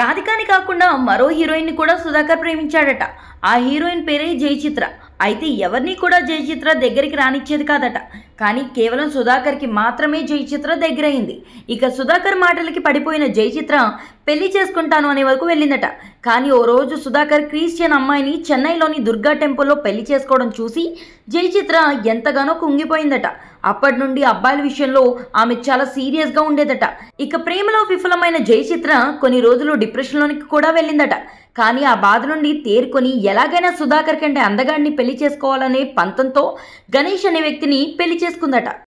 రాధికాని కాకుండా మరో హీరోయిన్ని కూడా సుధాకర్ ప్రేమించాడట ఆ హీరోయిన్ పేరే జయచిత్ర అయితే ఎవరిని కూడా జయచిత్ర దగ్గరికి రానిచ్చేది కాదట కానీ కేవలం సుధాకర్కి మాత్రమే జై చిత్ర దగ్గరైంది ఇక సుధాకర్ మాటలకి పడిపోయిన జై చిత్ర పెళ్లి చేసుకుంటాను అనే వరకు వెళ్ళిందట కానీ ఓ రోజు సుధాకర్ క్రిస్టియన్ అమ్మాయిని చెన్నైలోని దుర్గా టెంపుల్లో పెళ్లి చేసుకోవడం చూసి జై చిత్ర ఎంతగానో కుంగిపోయిందట అప్పటి నుండి అబ్బాయిల విషయంలో ఆమె చాలా సీరియస్గా ఉండేదట ఇక ప్రేమలో విఫలమైన జై చిత్ర కొన్ని రోజులు డిప్రెషన్లోనికి కూడా వెళ్ళిందట కానీ ఆ బాధ నుండి తేరుకొని ఎలాగైనా సుధాకర్ కంటే అందగాడిని పెళ్లి చేసుకోవాలనే పంతంతో గణేష్ అనే వ్యక్తిని పెళ్లి చేసుకుందట